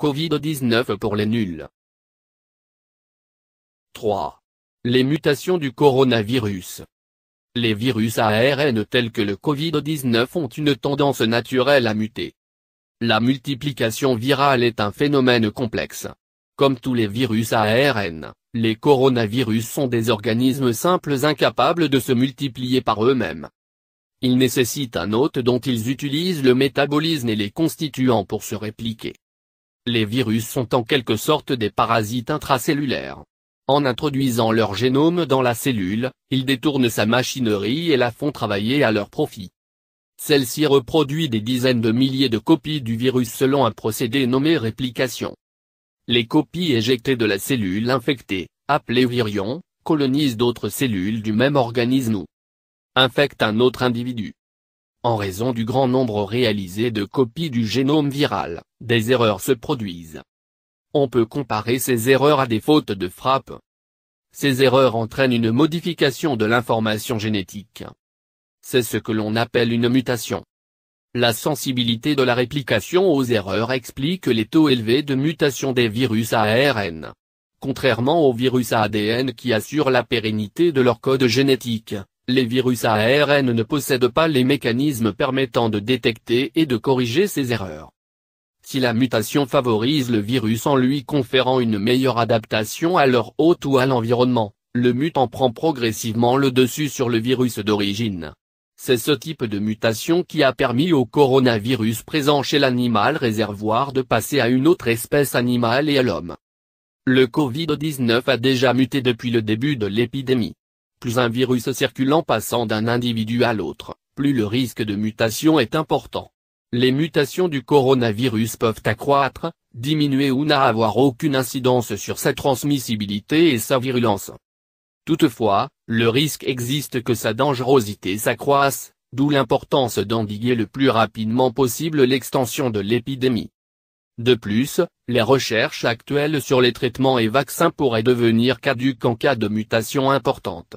Covid-19 pour les nuls. 3. Les mutations du coronavirus. Les virus à ARN tels que le Covid-19 ont une tendance naturelle à muter. La multiplication virale est un phénomène complexe. Comme tous les virus à ARN, les coronavirus sont des organismes simples incapables de se multiplier par eux-mêmes. Ils nécessitent un hôte dont ils utilisent le métabolisme et les constituants pour se répliquer. Les virus sont en quelque sorte des parasites intracellulaires. En introduisant leur génome dans la cellule, ils détournent sa machinerie et la font travailler à leur profit. Celle-ci reproduit des dizaines de milliers de copies du virus selon un procédé nommé réplication. Les copies éjectées de la cellule infectée, appelée virion, colonisent d'autres cellules du même organisme ou infectent un autre individu. En raison du grand nombre réalisé de copies du génome viral, des erreurs se produisent. On peut comparer ces erreurs à des fautes de frappe. Ces erreurs entraînent une modification de l'information génétique. C'est ce que l'on appelle une mutation. La sensibilité de la réplication aux erreurs explique les taux élevés de mutation des virus à ARN. Contrairement aux virus à ADN qui assurent la pérennité de leur code génétique, les virus à ARN ne possèdent pas les mécanismes permettant de détecter et de corriger ces erreurs. Si la mutation favorise le virus en lui conférant une meilleure adaptation à leur hôte ou à l'environnement, le mutant prend progressivement le dessus sur le virus d'origine. C'est ce type de mutation qui a permis au coronavirus présent chez l'animal réservoir de passer à une autre espèce animale et à l'homme. Le Covid-19 a déjà muté depuis le début de l'épidémie. Plus un virus circulant passant d'un individu à l'autre, plus le risque de mutation est important. Les mutations du coronavirus peuvent accroître, diminuer ou n'avoir aucune incidence sur sa transmissibilité et sa virulence. Toutefois, le risque existe que sa dangerosité s'accroisse, d'où l'importance d'endiguer le plus rapidement possible l'extension de l'épidémie. De plus, les recherches actuelles sur les traitements et vaccins pourraient devenir caduques en cas de mutation importante.